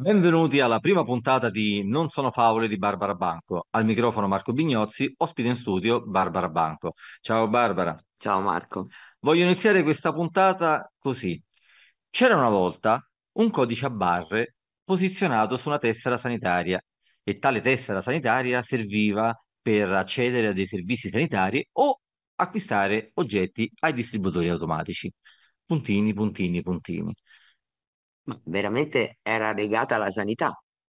Benvenuti alla prima puntata di Non sono favole di Barbara Banco. Al microfono Marco Bignozzi, ospite in studio Barbara Banco. Ciao Barbara. Ciao Marco. Voglio iniziare questa puntata così. C'era una volta un codice a barre posizionato su una tessera sanitaria e tale tessera sanitaria serviva per accedere a dei servizi sanitari o acquistare oggetti ai distributori automatici. Puntini, puntini, puntini veramente era legata alla sanità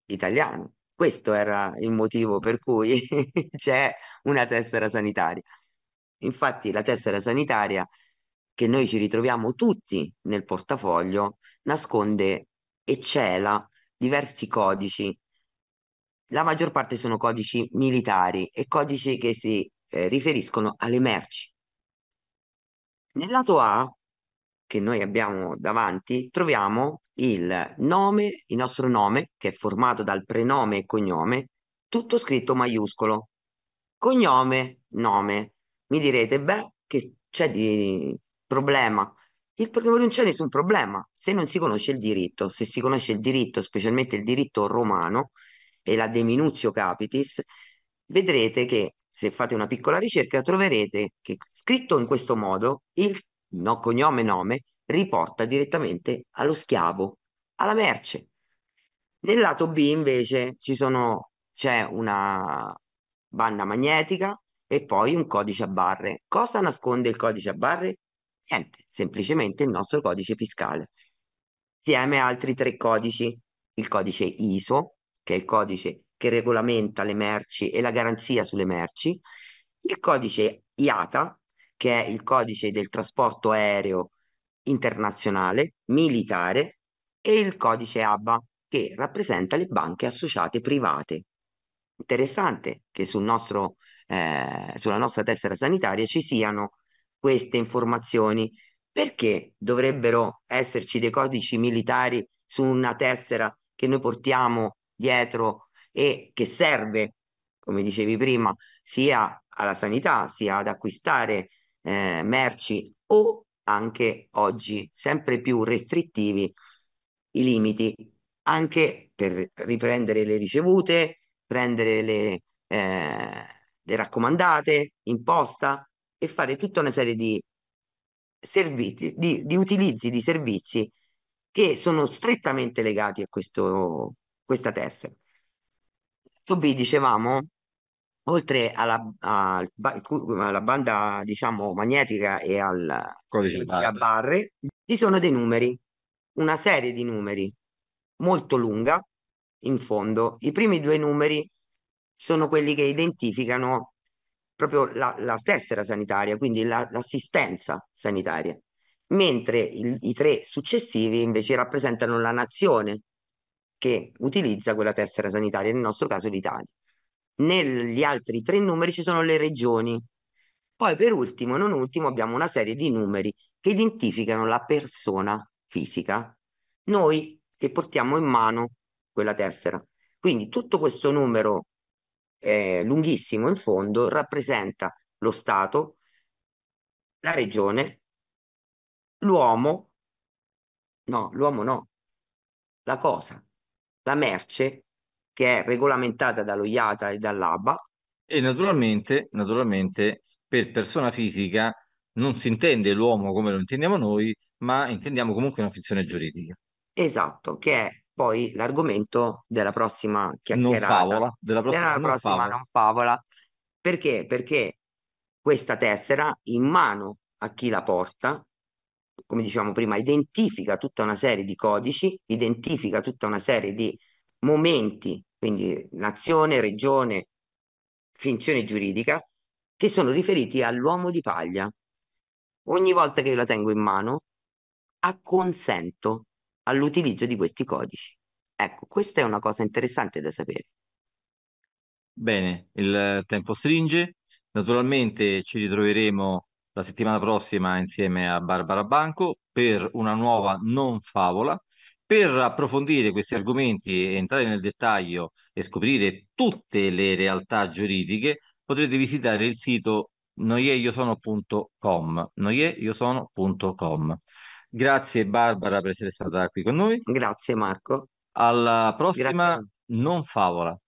italiana. Questo era il motivo per cui c'è una tessera sanitaria. Infatti la tessera sanitaria che noi ci ritroviamo tutti nel portafoglio nasconde e cela diversi codici. La maggior parte sono codici militari e codici che si eh, riferiscono alle merci. Nel lato A che noi abbiamo davanti troviamo il nome, il nostro nome, che è formato dal prenome e cognome, tutto scritto maiuscolo. Cognome, nome. Mi direte, beh, che c'è di problema? Il, non c'è nessun problema se non si conosce il diritto. Se si conosce il diritto, specialmente il diritto romano e la de capitis, vedrete che se fate una piccola ricerca troverete che scritto in questo modo il no, cognome nome riporta direttamente allo schiavo, alla merce. Nel lato B invece ci sono, c'è una banda magnetica e poi un codice a barre. Cosa nasconde il codice a barre? Niente, semplicemente il nostro codice fiscale, insieme a altri tre codici, il codice ISO, che è il codice che regolamenta le merci e la garanzia sulle merci, il codice IATA, che è il codice del trasporto aereo internazionale, militare, e il codice ABBA, che rappresenta le banche associate private. Interessante che sul nostro, eh, sulla nostra tessera sanitaria ci siano queste informazioni. Perché dovrebbero esserci dei codici militari su una tessera che noi portiamo dietro e che serve, come dicevi prima, sia alla sanità, sia ad acquistare eh, merci o anche oggi sempre più restrittivi i limiti anche per riprendere le ricevute, prendere le, eh, le raccomandate, imposta e fare tutta una serie di servizi, di, di utilizzi di servizi che sono strettamente legati a questo, questa tessera. B dicevamo oltre alla, a, alla, banda diciamo magnetica e al codice a barre ci sono dei numeri una serie di numeri molto lunga in fondo i primi due numeri sono quelli che identificano proprio la, la tessera sanitaria quindi la, l'assistenza sanitaria mentre il, i tre successivi invece rappresentano la nazione che utilizza quella tessera sanitaria nel nostro caso l'Italia negli altri tre numeri ci sono le regioni. Poi per ultimo, non ultimo, abbiamo una serie di numeri che identificano la persona fisica. Noi che portiamo in mano quella tessera. Quindi tutto questo numero eh, lunghissimo in fondo rappresenta lo Stato, la regione, l'uomo, no, l'uomo no, la cosa, la merce che è regolamentata dallo IATA e dall'ABA. E naturalmente, naturalmente per persona fisica non si intende l'uomo come lo intendiamo noi, ma intendiamo comunque una funzione giuridica. Esatto, che è poi l'argomento della prossima chiacchierata. Non favola, della prossima, della non, prossima favola. non favola. Perché? Perché questa tessera in mano a chi la porta, come dicevamo prima, identifica tutta una serie di codici, identifica tutta una serie di momenti, quindi nazione, regione, finzione giuridica, che sono riferiti all'uomo di paglia. Ogni volta che io la tengo in mano, acconsento all'utilizzo di questi codici. Ecco, questa è una cosa interessante da sapere. Bene, il tempo stringe. Naturalmente ci ritroveremo la settimana prossima insieme a Barbara Banco per una nuova non favola per approfondire questi argomenti, entrare nel dettaglio e scoprire tutte le realtà giuridiche, potrete visitare il sito noieiosono.com. noieiosono.com. Grazie Barbara per essere stata qui con noi. Grazie Marco. Alla prossima Grazie. non favola.